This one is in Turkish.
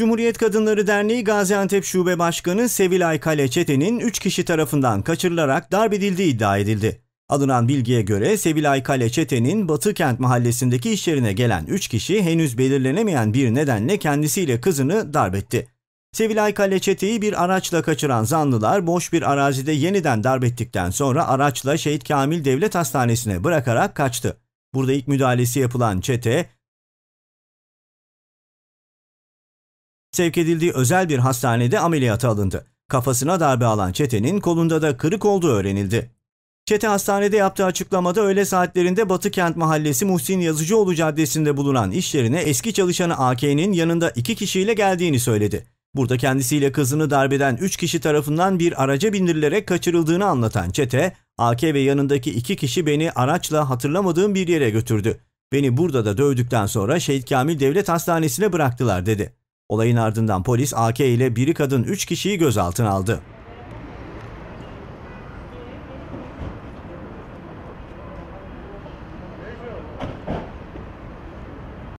Cumhuriyet Kadınları Derneği Gaziantep Şube Başkanı Sevilay Kale Çete'nin 3 kişi tarafından kaçırılarak darp edildiği iddia edildi. Alınan bilgiye göre Sevilay Kale Çete'nin Batı Kent mahallesindeki iş yerine gelen 3 kişi henüz belirlenemeyen bir nedenle kendisiyle kızını darp etti. Sevilay Kale Çete'yi bir araçla kaçıran zanlılar boş bir arazide yeniden darp ettikten sonra araçla Şehit Kamil Devlet Hastanesi'ne bırakarak kaçtı. Burada ilk müdahalesi yapılan çete sevk edildiği özel bir hastanede ameliyata alındı. Kafasına darbe alan çetenin kolunda da kırık olduğu öğrenildi. Çete hastanede yaptığı açıklamada öğle saatlerinde Batı Kent Mahallesi Muhsin Yazıcıoğlu Caddesi'nde bulunan iş yerine eski çalışanı AK'nin yanında iki kişiyle geldiğini söyledi. Burada kendisiyle kızını darbeden 3 kişi tarafından bir araca bindirilerek kaçırıldığını anlatan çete, AK ve yanındaki iki kişi beni araçla hatırlamadığım bir yere götürdü. Beni burada da dövdükten sonra Şehit Kamil Devlet Hastanesi'ne bıraktılar dedi. Olayın ardından polis AK ile biri kadın 3 kişiyi gözaltına aldı.